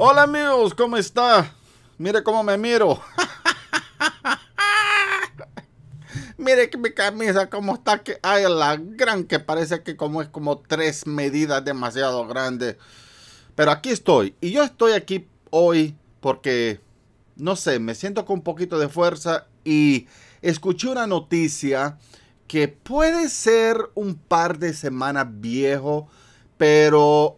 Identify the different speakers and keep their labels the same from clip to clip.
Speaker 1: Hola amigos, ¿cómo está? Mire cómo me miro. Mire que mi camisa cómo está que hay la gran que parece que como es como tres medidas demasiado grandes. Pero aquí estoy y yo estoy aquí hoy porque no sé, me siento con un poquito de fuerza y escuché una noticia que puede ser un par de semanas viejo, pero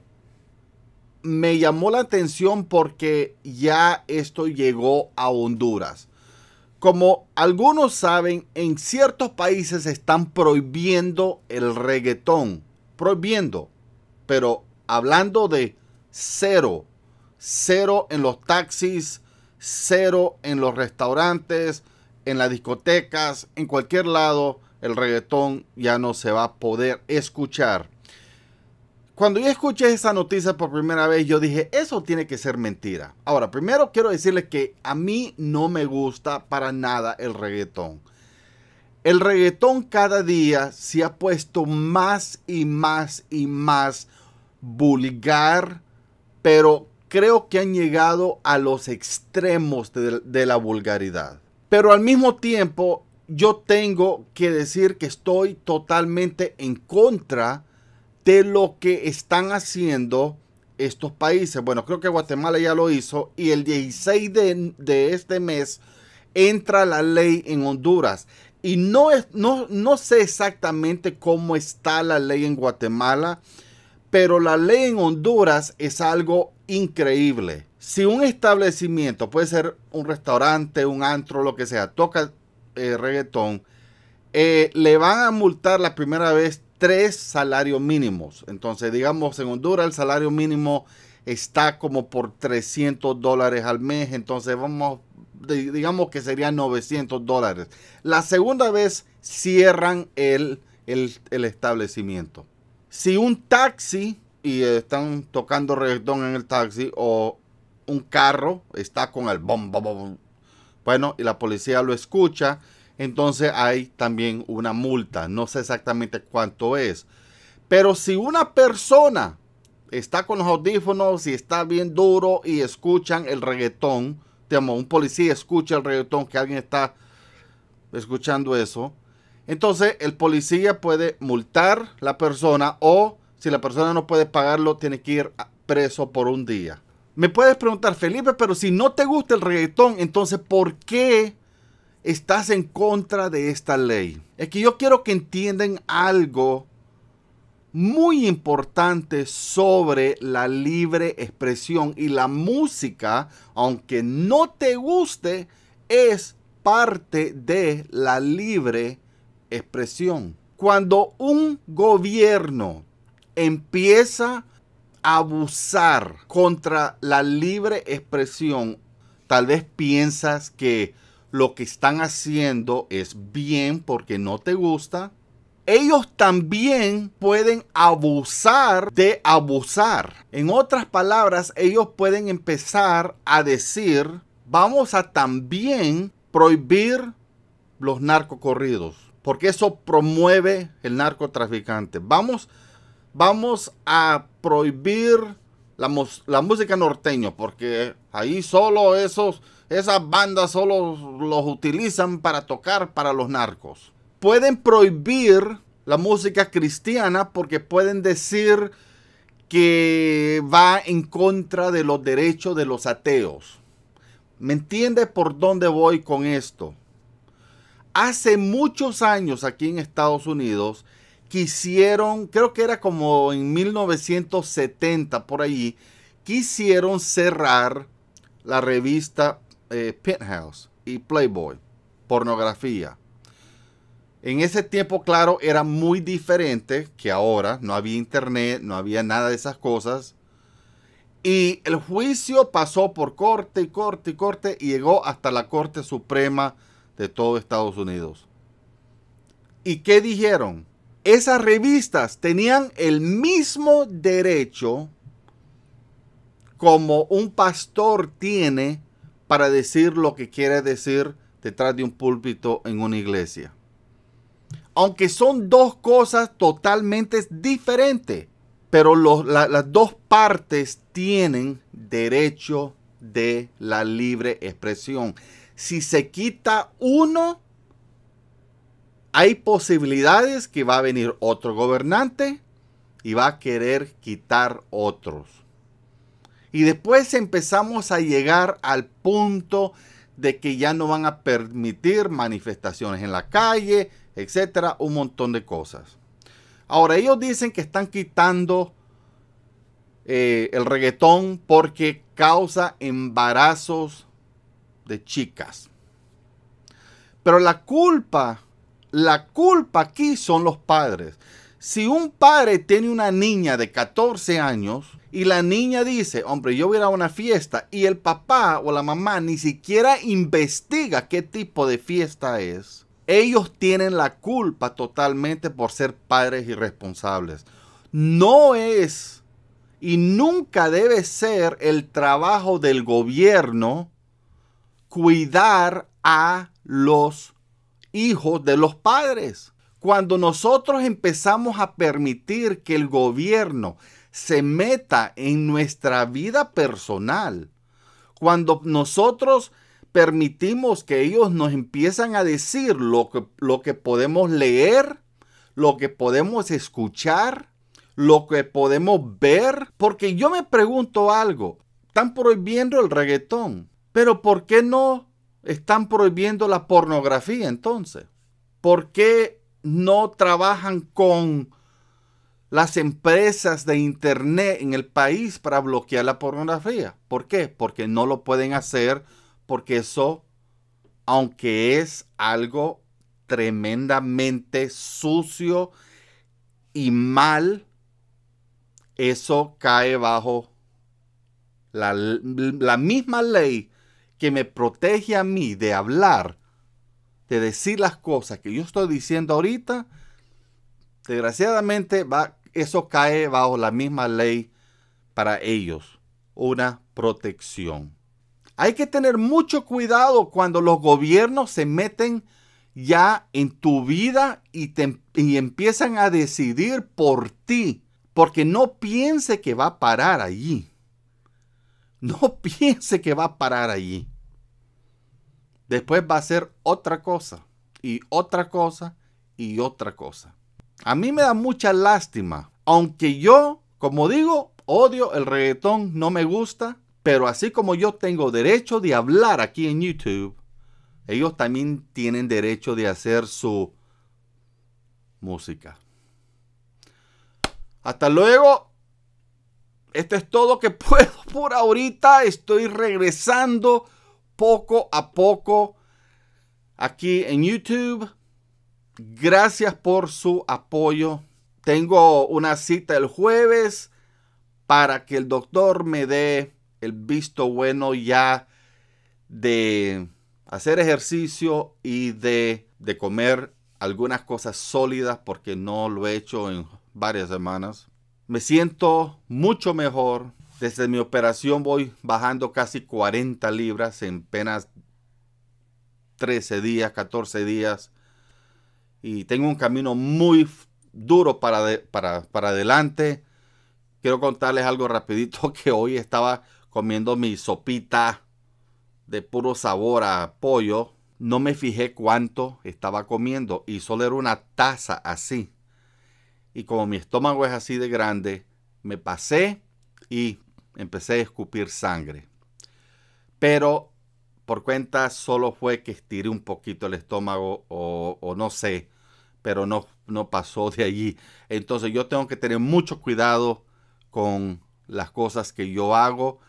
Speaker 1: me llamó la atención porque ya esto llegó a Honduras. Como algunos saben, en ciertos países están prohibiendo el reggaetón. Prohibiendo. Pero hablando de cero. Cero en los taxis, cero en los restaurantes, en las discotecas, en cualquier lado, el reggaetón ya no se va a poder escuchar. Cuando yo escuché esa noticia por primera vez, yo dije, eso tiene que ser mentira. Ahora, primero quiero decirles que a mí no me gusta para nada el reggaetón. El reggaetón cada día se ha puesto más y más y más vulgar, pero creo que han llegado a los extremos de, de la vulgaridad. Pero al mismo tiempo, yo tengo que decir que estoy totalmente en contra de lo que están haciendo estos países. Bueno, creo que Guatemala ya lo hizo y el 16 de, de este mes entra la ley en Honduras. Y no, es, no, no sé exactamente cómo está la ley en Guatemala, pero la ley en Honduras es algo increíble. Si un establecimiento, puede ser un restaurante, un antro, lo que sea, toca eh, reggaetón, eh, le van a multar la primera vez tres salarios mínimos. Entonces, digamos, en Honduras el salario mínimo está como por 300 dólares al mes. Entonces, vamos, digamos que serían 900 dólares. La segunda vez cierran el, el, establecimiento. Si un taxi, y están tocando redón en el taxi, o un carro está con el bom, bom, bom, bueno, y la policía lo escucha entonces hay también una multa. No sé exactamente cuánto es. Pero si una persona está con los audífonos y está bien duro y escuchan el reggaetón, digamos, un policía escucha el reggaetón, que alguien está escuchando eso, entonces el policía puede multar la persona o si la persona no puede pagarlo, tiene que ir preso por un día. Me puedes preguntar, Felipe, pero si no te gusta el reggaetón, entonces ¿por qué estás en contra de esta ley. Es que yo quiero que entiendan algo muy importante sobre la libre expresión y la música, aunque no te guste, es parte de la libre expresión. Cuando un gobierno empieza a abusar contra la libre expresión, tal vez piensas que lo que están haciendo es bien porque no te gusta, ellos también pueden abusar de abusar. En otras palabras, ellos pueden empezar a decir, vamos a también prohibir los narcocorridos, porque eso promueve el narcotraficante. Vamos, vamos a prohibir la, música norteña, porque ahí solo esos, esas bandas solo los utilizan para tocar para los narcos. Pueden prohibir la música cristiana porque pueden decir que va en contra de los derechos de los ateos. ¿Me entiende por dónde voy con esto? Hace muchos años aquí en Estados Unidos quisieron, creo que era como en 1970 por allí, quisieron cerrar la revista eh, Penthouse y Playboy, pornografía. En ese tiempo, claro, era muy diferente que ahora, no había internet, no había nada de esas cosas. Y el juicio pasó por corte y corte y corte y llegó hasta la Corte Suprema de todo Estados Unidos. ¿Y qué dijeron? esas revistas tenían el mismo derecho como un pastor tiene para decir lo que quiere decir detrás de un púlpito en una iglesia. Aunque son dos cosas totalmente diferentes, pero las dos partes tienen derecho de la libre expresión. Si se quita uno, hay posibilidades que va a venir otro gobernante y va a querer quitar otros. Y después empezamos a llegar al punto de que ya no van a permitir manifestaciones en la calle, etcétera, un montón de cosas. Ahora, ellos dicen que están quitando eh, el reggaetón porque causa embarazos de chicas. Pero la culpa la culpa aquí son los padres. Si un padre tiene una niña de 14 años y la niña dice, hombre, yo voy a ir a una fiesta y el papá o la mamá ni siquiera investiga qué tipo de fiesta es, ellos tienen la culpa totalmente por ser padres irresponsables. No es y nunca debe ser el trabajo del gobierno cuidar a los hijos de los padres. Cuando nosotros empezamos a permitir que el gobierno se meta en nuestra vida personal, cuando nosotros permitimos que ellos nos empiezan a decir lo que, lo que podemos leer, lo que podemos escuchar, lo que podemos ver, porque yo me pregunto algo, están prohibiendo el reggaetón, pero ¿por qué no están prohibiendo la pornografía entonces. ¿Por qué no trabajan con las empresas de Internet en el país para bloquear la pornografía? ¿Por qué? Porque no lo pueden hacer porque eso, aunque es algo tremendamente sucio y mal, eso cae bajo la, la misma ley que me protege a mí de hablar, de decir las cosas que yo estoy diciendo ahorita, desgraciadamente va, eso cae bajo la misma ley para ellos, una protección. Hay que tener mucho cuidado cuando los gobiernos se meten ya en tu vida y, y empiezan a decidir por ti, porque no piense que va a parar allí. No piense que va a parar allí. Después va a ser otra cosa y otra cosa y otra cosa. A mí me da mucha lástima, aunque yo, como digo, odio el reggaetón, no me gusta, pero así como yo tengo derecho de hablar aquí en YouTube, ellos también tienen derecho de hacer su música. Hasta luego. Esto es todo que puedo por ahorita. Estoy regresando poco a poco aquí en YouTube. Gracias por su apoyo. Tengo una cita el jueves para que el doctor me dé el visto bueno ya de hacer ejercicio y de, de comer algunas cosas sólidas porque no lo he hecho en varias semanas. Me siento mucho mejor, desde mi operación voy bajando casi 40 libras en apenas 13 días, 14 días. Y tengo un camino muy duro para, para, adelante. Quiero contarles algo rapidito que hoy estaba comiendo mi sopita de puro sabor a pollo. No me fijé cuánto estaba comiendo y solo era una taza así. Y como mi estómago es así de grande, me pasé y empecé a escupir sangre. Pero por cuenta solo fue que estiré un poquito el estómago o, no sé, pero no, no pasó de allí. Entonces yo tengo que tener mucho cuidado con las cosas que yo hago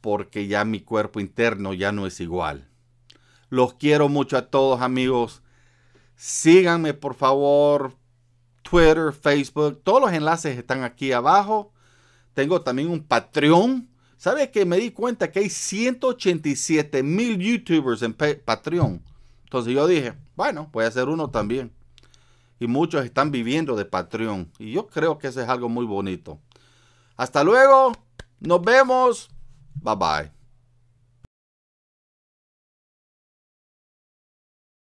Speaker 1: porque ya mi cuerpo interno ya no es igual. Los quiero mucho a todos amigos. Síganme por favor. Twitter, Facebook, todos los enlaces están aquí abajo. Tengo también un Patreon. ¿Sabes que me di cuenta que hay 187 mil YouTubers en Patreon? Entonces yo dije, bueno, voy a hacer uno también. Y muchos están viviendo de Patreon. Y yo creo que eso es algo muy bonito. Hasta luego. Nos vemos. Bye bye.